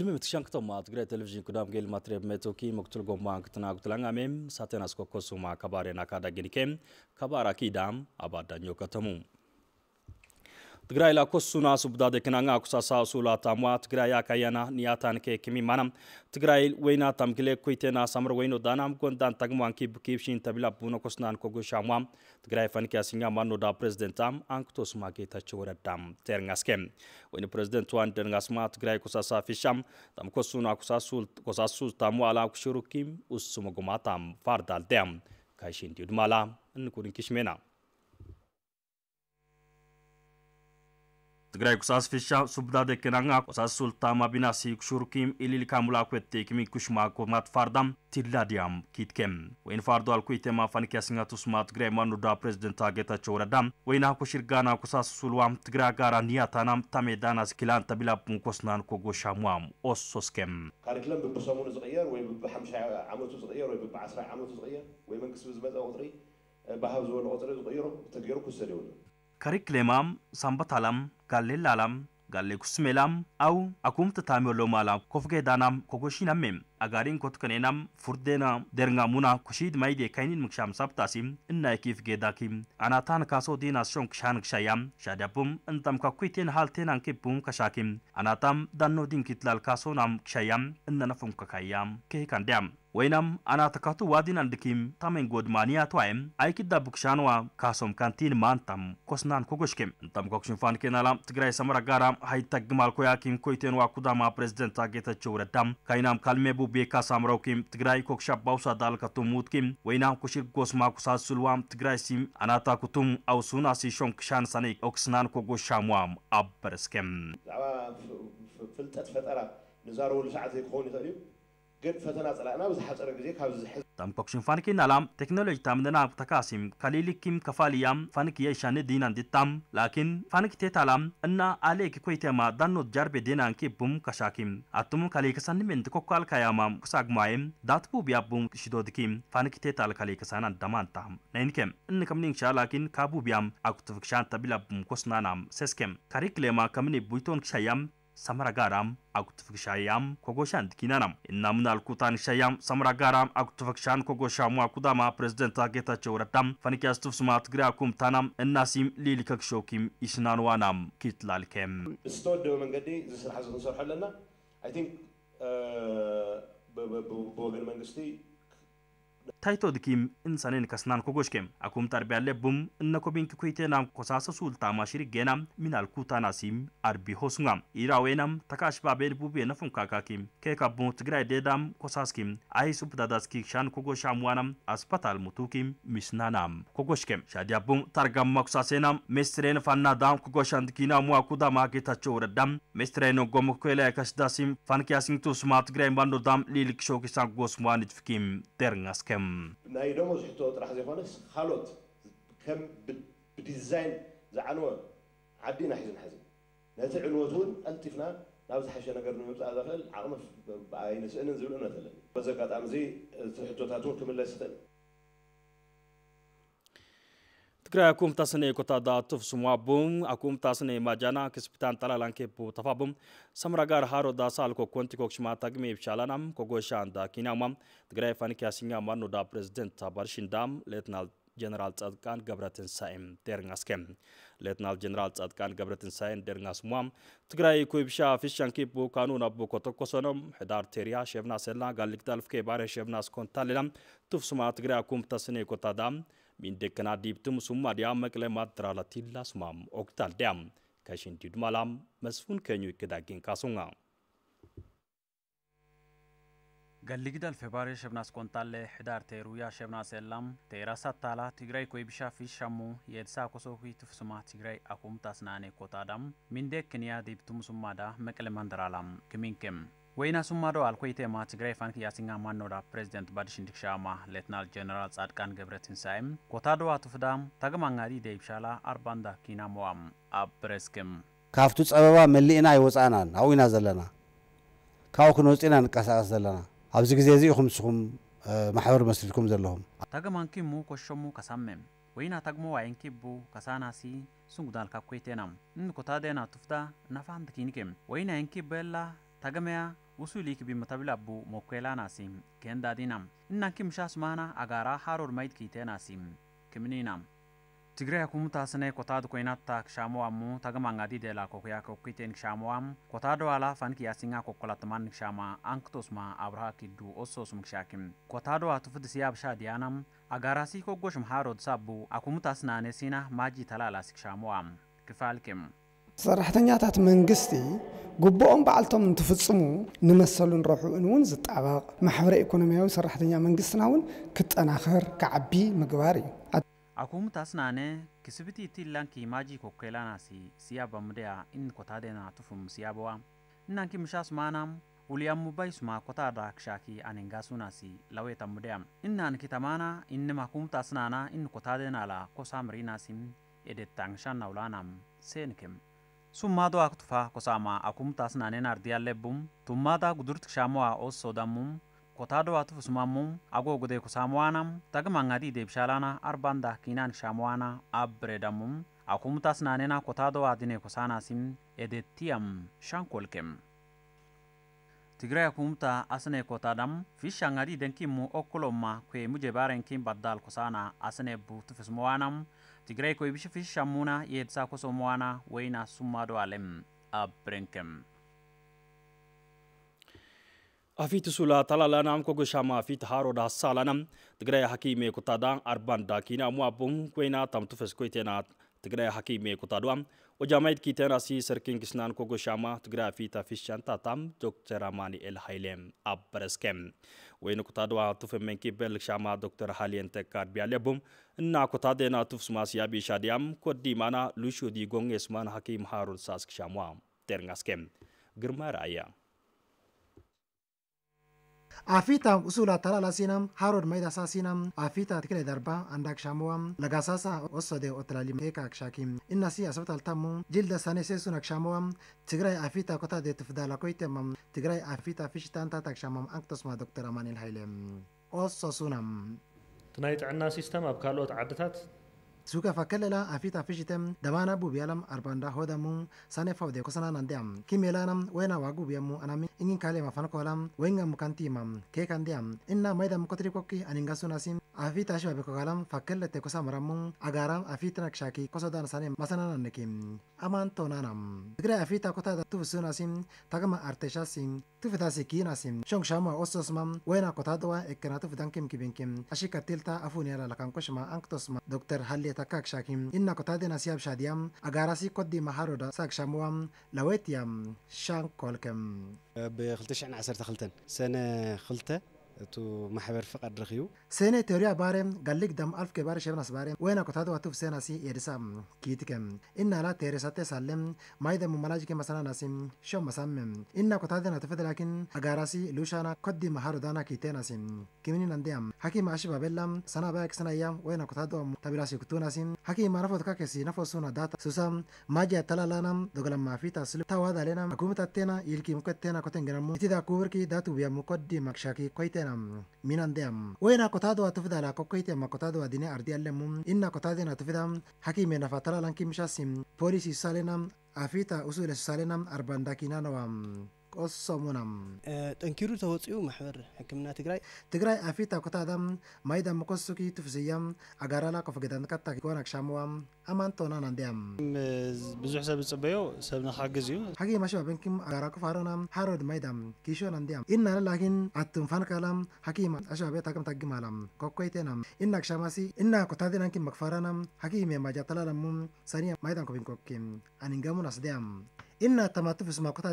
filimimitikishankitoma tigray telefizhin kudamgel matreb metoki mokutulgomban kitna kutlangamem saten askoko suma kabare nakada ginike kabara kidam abada nyokatamu tigraayla kosuna subdaade kinanga akusasa usula tamwa tigray akayana niyatan ke kimi manam tigray weyna tamgile kuitena samar weyno danam gondan tagman ki bukibshin tabila buno kosnan kogo shamwa tigray fanki asinga manno da presidentam anktos mageta choradam terngaskem weyno president wan terngasma tigray kusasa fisham tam kosuna kusasul kusasul tamwa ala kushurukim usumaguma tam fardal dem kaishin diudmala nkurin kishmena ትግራይ ቁሳስ ፍሻ ሱብዳደ ከናንጋ ቁሳስ ሱልታማ ቢናሲ ኩሹርኪም ኢሊል ካሙላ ኩቴ ኪሚ ኩሽማ ኮማት ፋርዳም ቲላዲያም ኪትኬም ወይን ፋርዶ አልኩይቴማ ፋንኪያስኛ ቱስማ ትግራይ ማኑዳ ፕሬዝደንት ጌታቸው ረዳም ወይና ኮሽር ጋና ቁሳስ ሱልዋም ትግራ ጋራ ኒያታናም ታሜዳና ስኪላን ተቢላ ቡንኮስናን ኮጎሻሙም ኦሶስኬም ካሪክለም ብብሰሙኑ ዝቕየር ወይ ብብሓምሻ ዓመቱ ዝቕየር ወይ ብብዓስራ ዓመቱ ዝቕየር ወይ መንግስቲ ብዝመፀ ቁጥሪ ባህብ ዝበሉ ቁጥሪ ዝቕይሮ ተገይሩ ክውሰድ ይብሉ karikilemaam sanbatalaam gaallee laalaam gaallee kusumeelaam aw akumta taamioloomaalaam kofgee daanaam kogoshiinammem agarin kot kanenam furdena dernga muna kushid maide kainin muksham sabtasim inna ekif gedakim anatan kaso dina shon kshan kshayam shadapum antam ka kuiten halten anke pum kashakim anatam danno din kitlal kaso nam kshayam inna nafum kakayam ke kandam ወይናም አናተካቱ ዋዲን አንድኪም ታሜን ጎድማኒያ ተዋይም አይኪዳ ቡክሻንዋ ካሶም ካንቲን ማንታም ኮስናን ኮጎሽኬም እንታም ኮክሽንፋን ኬናላም ትግራይ ሰመራ ጋራም ሀይታግማል ኮያኪም ኮይቴን ዋኩዳማ ፕሬዝደንት አጌታቸው ረዳም ካይናም ካልሜቡ ቤካ ኪም ትግራይ ኮክሻባውሳ ዳልከቱም ሙትኪም ወይና ኩሽር ጎስማ ኩሳት ሱልዋም ትግራይ ሲም አናታ ኩቱም አውሱን አሲሾም ክሻን ሰኔ ኦክስናን ኮጎሻሙዋም አበረስከም ብዛዕባ ፍልጠት ፈጠራ ንዛረበሉ ሰዓት ዘይክኸውን ይኽእል እዩ ግን ፈተና ፀላእና ብዝሓፀረ ግዜ ካብ ዝሕዝ ታምኮክሽን ፋንኪናላም ቴክኖሎጂ ታምደናብ ተካሲም ካሊሊኪም ከፋልያም ፋንኪየ ሻኒ ዲናን ዲታም ላኪን ፋንኪ ቴታላም እና አሌክ ኮይቴማ ዳኖት ጃርቤ ዲናን ኪቡም ከሻኪም አቱም ካሌከሳኒሜንት ኮኳል ካያማም ክሳግማይም ዳትቡ ቢያቡም ሽዶድኪም ፋንኪ ቴታል ካሌከሳን አንዳማንታም ናይንኬም እንከምኒንሻ ላኪን ካቡ ቢያም አኩትፍክሻን ተቢላቡም ኮስናናም ሴስኬም ካሪክሌማ ከምኒ ቡይቶን ክሻያም samara gaaraam akutufakishaayam kogoshaan dikiinanam innamun alkuutaanishayam samara gaaraam akutufakishaan kogoshaamua kudama presidenta ጌታቸው ረዳም ፈንኪያስቱፍ ስማት ግራ ኩምታናም እናሲም ሊሊከክሾኪም ይስናንዋናም ኪትላልኬም ዝተወደበ መንገዲ እዚ ስራሕ ክንሰርሖ ኣለና ኣይ ቲንክ ብወገን መንግስቲ ታይቶ ድኪም እንሰኔን ከስናን ኮጎሽኬም አኩም ጠርቢያለ ቡም እነ ኮቢንክ ኩይቴናም ኮሳሰ ሱልታ ማሽሪ ሽሪጌናም ሚናል ኩታናሲም አርቢ ሆስጋም ኢራዌናም ተካሽ ባቤን ቡቤ ነፉን ካካኪም ኬካቡ ትግራይ ዴዳም ኮሳስኪም አይሱብ ዳዳስኪ ሻን ኮጎሻም ዋናም አስፓታል ሙቱኪም ሚስናናም ኮጎሽኬም ቡም ታርጋማ ኩሳሴናም ሜስትሬን ፋና ዳም ኮጎሻን ድኪና ሙዋ ኩዳ ማጌታቸው ረዳም ሜስትሬን ጎሞ ኮላ ከስዳሲም ፋንኪያሲንቱ ስማ ትግራይ ባንዶ ዳም ሊልክሾ ኪሳን ጎስማን ጅፍኪም ደርንጋስኬም እዮም ናይ ዶሞ ሽቶ ጥራሕ ዘይኮነስ ካልኦት ከም ብዲዛይን ዝዓንወ ዓዲ ኢና ሒዝን ሕዚ ነቲ ዕንወት እውን ቀልጢፍና ናብ ዝሓሸ ነገር ንምምፃእ ዘኽእል ዓቕሚ ኣይንስእንን ዝብል እውነት ኣለኒ በዚ ኣጋጣሚ እዚ እቲ ሕቶታት እውን ክምለስ ይኽእል Tkra kum ta' sene kota da tuf sumwabum, akum ta' sene maġana kispitan talalan kipu tafabum, samragar haro da sal ko konti kok shima tagmi bxalanam ko goshan da kinamam, tkra fan kya singa manu da president ta barshindam letnal ጀነራል ጸድቃን ገብረትንሳኤም ደርናስከም ሌትናል ጀነራል ጸድቃን ገብረትንሳኤም ደርናስሟም ትግራይ ኩብሻ ፊሻን ኪቡ ካኑን አቡ ኮተኮሶኖም ሕዳር ቴሪያ ሸብና ሰላ ጋልግዳልፍኬ ባረ ሸብናስ ኮንታሌላም ቱፍሱማ ትግራይ አኩም ተስኔ ኮታዳም miinde kana diibtuu musummaadhiyaa maqlee maaddiraalatiin laasumaam ogdaaldeam kashintii dumalaam masfuun keenyu ikkidaagiin kaasunga. galligidal febaaree shebnaas kontallee hidaar teeruuyaa shebnaas eelaam teeraas attaalaa tiግራይ ኮይብሻ ፊ ሸሙ የኤልሳ ኮሶ ፊ ትፍሱማ ትግራይ አኩምታስ ናኔ ኮታዳም ሚንዴ ክንያ ዲብቱምሱማዳ መቅለ መንደራላም ክሚንክም ወይና ሱማዶ አልኮይቴማ ትግራይ ፋንክ ያሲንጋ ማኖዳ ፕሬዚደንት ባድሽን ድክሻማ ሌትናል ጀነራል ጻድቃን ገብረ ትንሳይም ኮታዶ አቱፍዳም ተግማንጋዲ ደይብሻላ አርባንዳ ኪናሞዋም ኣብ ብረስክም ካብቱ ፀበባ መሊእና ይወፃእናን ኣብኡ ኢና ዘለና ካብኡ ክንወፅ ንቀሳቀስ ዘለና ኣብዚ ግዜ እዚ ኢኹም ንስኹም ማሕበር መስሪትኩም ዘለኹም ታግማንኪሙ ኮሾሙ ከሳምም ወይና ተግሞ ዋይንኪቡ ከሳናሲ ሱንጉዳልካ ኮይቴናም እንኮታዴና ቱፍዳ ናፋንድ ወይና ወይና ይንኪበላ tagameya usulik bimatabilabu mokwelanasi kendadinam innankim mana agara haror maid kitenasi kimninam tigray akumutaasne kotaad koinattak shamowamu tagamangadi dela kokuya kokkiten shamowam kotado ala fankiyasinga kokkolatman shama anktosma abraha kiddu ossosum shakim kotado atufudisiyab shadiyanam agarasi koggoshum harod sabu akumutasnane sina maji talalasik shamowam kifalkim ሰራሕተኛታት መንግስቲ ጉቦኦም በዓልቶም እንትፍፅሙ ንመሰሉ ረብሕኡን እውን ዝጣበቕ ማሕበረ ኢኮኖምያዊ ሰራሕተኛ መንግስትና እውን ክጠናኸር ክዓቢ ምግባር እዩ ኣኩም ታስናነ ክስብቲ እቲ ላንኪ ማጂ ኮኬላናሲ ሲያ በሙደያ ኢን ትፉም ስያበዋ እናንኪ ምሻስ ማናም ውልያሙ ባይሱማ ኮታ ዳክሻኪ አኔንጋሱናሲ ለዌ ተሙደያም እናንኪ ተማና ኢንም አኩም ታስናና ኢን ኮታዴናላ ኮሳምሪናሲም ኤዴታንሻናውላናም ሴንክም summaado ak tufaa kosaama akumta asnaanen ardiyalebum tummaada gudurt kishaamowa oossodamum kotaado wa tufu sumamum agoo gode kosaamwaanam tagmangadi deebshaalaana arbanda kiinaan kishaamowaana abredamum akumta asnaanena kotaado wa dine kosaanasim edettiyam shankolkem tigray akumta asne kotadam fishangadi denkimu okkolomma kwe mujebarenkin baddal kosaana asne bu ትግራይ ኮይብሽ ፍሽ ሻሙና የትሳኮሶ መዋና ወይን አሱማዶ አለም አብረንክም አፊት ሱላ ታላላናም ኮጎሻማ አፊት ሃሮድ ሀሳላናም ትግራይ ሀኪሜ ኩታዳ አርባን ዳኪና ሙአቦም ኮይና ታምቱ ፈስኮይቴና ትግራይ ሀኪሜ ኩታዷ Hojii kiiteen asii sarkiin Kisnaan Kogoshaamaa Tigiraa fi Taafishaan Taataam Dr. Amaani'eel Hayileem Abbereskeem ወይን ኩታዶ አቱፍ መንኪበል ሻማ ዶክተር ሃሊየን ተካድ ቢያለቡም እና ኩታዴን አቱፍ ስማስያ ቢሻዲያም ኮዲ ማና ሉሹ ዲጎንጌስማን ሀኪም ሃሩን ሳስክ ሻሟ ጤርንጋስኬም ግርማ ራያ afitam usula tala lasinam harod maida sasinam afita tikile darba andak shamuam lagasasa osode otlali kekak shakim innasi asbatal tamu jilda sane sesunak shamuam tigray afita kota de tfdala koitemam tigray afita fishtanta tak shamam anktosma doktor amanil hailem ososunam ትናይ ጥዕና ሲስተም ኣብ ካልኦት adatat zuka fakkelela afita fishitem dabana bubiyalam arbanda hodamu sane fawde kosana nandeam kimelalam wena wagubiyamu anami ingin kalema fankolam wengam kantimam kekandeam inna maidam kotrikoki aningasunasi afita shibabe kokalam fakkellete kosamaramu agaram afitanak shaki kosodan sane masanananekim aman tonanam tigre afita kotada tufsunasim tagama arteshasim tufitasi kinasim shongshama ososmam wena kotadwa ekkena tufidankim kibinkim ashikatilta afuniala lakankoshma anktosma dr hallita takak shakim inna kotade nasiab shadiam agarasi koddi maharoda sak shamuam lawetiam shan kolkem بخلتش عن عسر تخلتن سنة خلتة تو محبر فقد رخيو سنة توريا بارم قالك دم ألف كبار شبنا سبارم وين كنت هذا وتوف سنة سي يرسام كيتكم إن لا تيرسات سالم ما إذا مملاجك مثلا ناسم شو مسام إن كنت هذا نتفد لكن أجارسي لوشانا قد مهارو دانا كيتي ناسم كمين ننديام حكي معش بابلم سنة باك سنة أيام وين كنت هذا تبلاسي كتو ناسم حكي ما رفض كاكسي نفسونا داتا سوسام ما جاء تلالانم دغلم ما في تسلو توا دالنا حكومة تتنا يلكي مكتنا كتنجرمو تدا كوبركي داتو بيا مقدم مكشاكي كويتنا Minan minande am oyena kotado atufida la kokoite ma adine ardi alle mum inna kotade na tufida polisi salenam afita usule salenam arbandakina no ቀሰሙናም ጠንኪሩ ተወፂኡ ማሕበር ሕክምና ትግራይ ትግራይ ኣፊት ኣብ ከታዳም ማይዳ መኮሱኪ ትፍዝያም ኣጋራላ ኮፍ ገዳን ካታ ኮና ክሻምዋ ኣማንቶና ናንድያም ብዙሕ ሰብ ዝፅበዮ ሰብ ንክሓግዝ እዩ ሓቂ ማሽባ በንኪም ኣጋራ ኮፍ ሃሮና ሃሮድ ማይዳም ኪሾ ናንድያም ኢና ለላኪን ኣትንፋን ካላም ሓኪም ኣሸባቤ ታቅም ታግማላ ኮኮይቴና ኢና ክሻማሲ እና ኮታዲናንኪ መክፋራና ሓኪም የማጃ ተላላሙ ሰኒያ ማይዳም ኮቢንኮኪ ኣኒንገሙን ኣስድያም inna tamatifis makuta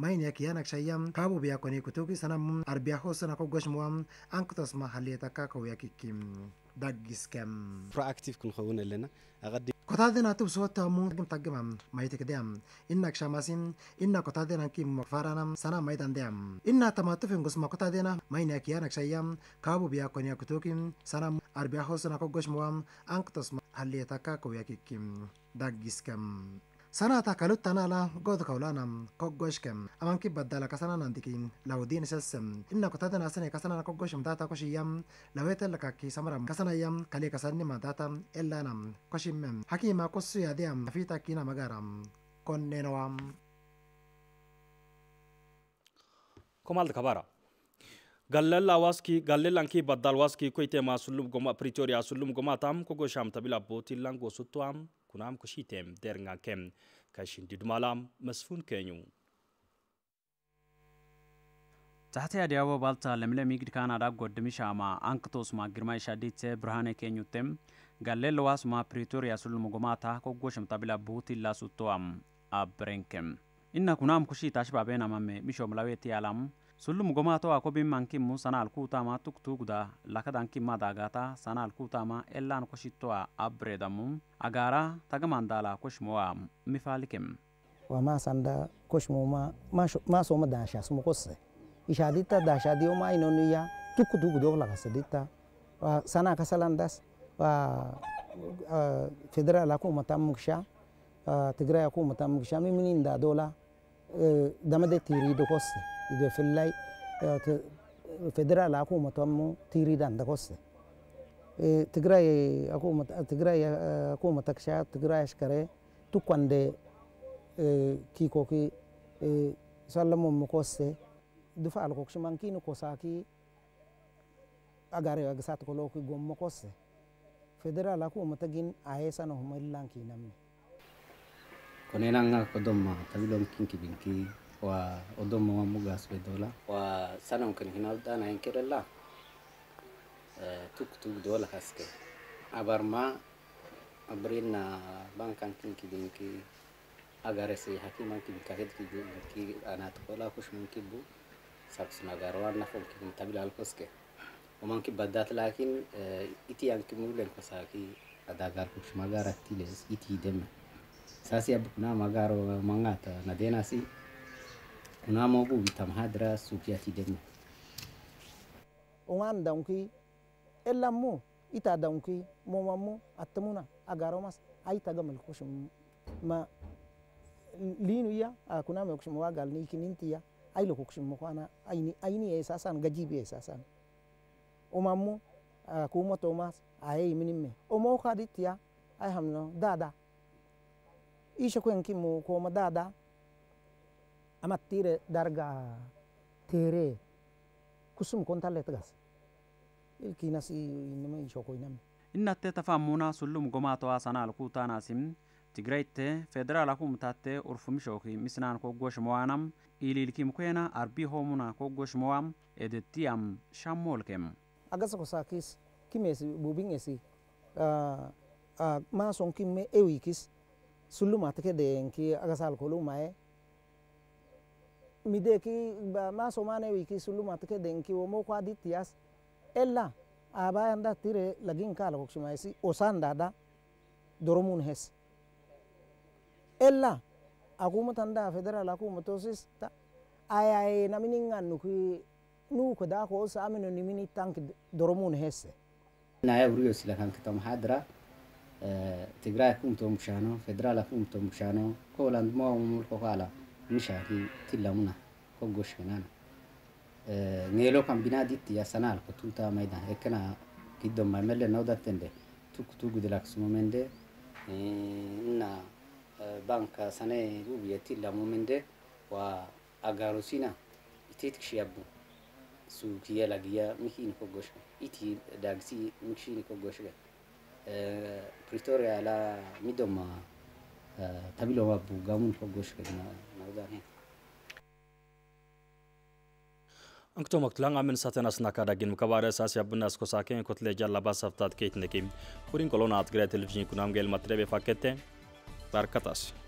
mainyak yanak shayam kabu biya koni kutuki sanam arbiyaho sanako goshmuam ankutas mahalietaka koyakikim دقس كم برو كل خونا لنا أغدي كتادنا تو سوتا مون كم تجمع ما يتكدم إنك شماسين إن كتادنا كيم مغفرنا سنا ما يتندم إن تماتفين قسم كتادنا ما ينكيانك شيئا كابو بيا كونيا كتوكيم سنا أربعة حسنا كوجش موام أنك تسمع هل يتكا كويا كيم دقس كم sanata kaluttanala god kaulanam koggoshkem amanki baddala kasananantikin laudin sessem inna kutadana sene kasana koggoshim data koshiyam lawetella kakki samaram kasanayam kali kasannima data ellanam koshimmem hakima kussuyadiyam afita kina magaram konnenoam komalda kabara gallela waski gallelanki baddal waski koytema sullum goma pretoria sullum goma tam kogo sham tabila botillango suttuam ኩናም ኩሺቴም ደርንጋኬም ከሽንዲድማላም መስፉን ኬኙ ታህተ ዲያቦ ባልታ ለምለም ይግድ ካናዳ ጎድም ሻማ አንክቶስ ማ ግርማ ሻዲት ብርሃነ ኬኙቴም ጋሌለዋስ ማ ፕሪቶሪያ ሱል ሙጎማታ ኮጎሽም ታቢላ ቡሁት ይላሱቶዋም አብረንኬም inna kunam kushi tashba bena mamme misho mulaweti alam sullu mugoma to akobin kutama tuk alkutama tuktuguda lakadan kimma dagata sana alkutama ellan koshittoa abredamum agara tagamandala koshmoa mifalikem wama sanda koshmoma masoma danshasumo kosse ishadita dashadio ma inonuya tukutugudok wa sana kasalandas wa federal akumatammuksha tigray akumatammuksha da dola gamada tiirii dokosse ijo fillay federal akuma tommu tiirii danda kosse tigray akuma tigray akuma taksha tigray ashkare tukwande kiikoki salla mummu kosse dufa alkok shimankini kosaki agare agisat koloki gommo kosse federal akuma tagin ayesanohuma illankinamne konenanga kodoma tabilong kinki binki wa odomo wa mugas bedola wa sana mkan hinal dana la tuk tuk dola haske abarma abrina bankan kinki binki agare se hakiman kin kahet ki ki anat kola kush mumkin bu saksun agar wa na fon kin tabil al koske ومن كي بدات لكن اتي انك مولن ki adagar kush magara tiles iti دمه sasi kuna magaro mangata na dena denasi kuna mogu vitam hadra sukia tidemu ungan danki elamu ita danki momamu atamuna agaromas aita gamal kushum ma linu ya kuna me kushum wagal ni kinintiya ailo kushum kwana aini aini esasan gajibi esasan umamu kuma tomas ayi minimme omo kaditiya ai hamno dada isha kwen kimu koma dada amattire darga teere kusum kontalet gas ilkinas inima ishokoinam innatte tafammuna sullum gomaa towa sanal kutaanasim tigraytte federaal akumtatte urfumishoki misnaan koggoshmowaanam ililkimkwena arbi homuna koggoshmowam edettiyam shammolkem agasa kosaakis kimes bubing'esi maason kimme ewikis sullumatti deenki agasal kolumae mideki ma somane wiki sullumatti deenki womo kwa dittiyas ella abayan da tire lagin kala koksumaisi osan dada doromun hes ella akumutan da federal akumatosis ta ayaye naminingan nuki nuku da ko sa amino nimini tank doromun hesse naya uriyo silakan kita mahadra ትግራይ.ምሻኖ ፌደራላ.ምሻኖ ኮላንድ ሞሙል ኮኳላ ሚሻቲ ቲላሙና ኮጎሽናና ኔሎ ካምቢና ዲት ያሰናል ኮቱታ ማይዳ ኤከና ኪዶ ማይመለ ነው ዳተንደ ቱክ ቱክ ድላክስ ሞመንደ እና ባንካ ሰነ ሩብ የቲላ ሞመንደ ዋ አጋሮሲና ኢቴትክሽ ያቡ ሱ ኪያላ ጊያ ሚኪን ኮጎሽ ኢቲ ዳግሲ ሚኪን ኮጎሽ ጋር بريتوريا على ميدوما تبيلو مابو قامون فوقوش كنا نودان هنا انكتو مقتلان من ساتن اسنا كاداجين مكبار اساس يابنا اسكو ساكن كتلة جالا باس افتاد كيت نكيم ورين كولونا اتغري تلفزيون كنام جيل مطربي فاكتة باركتاس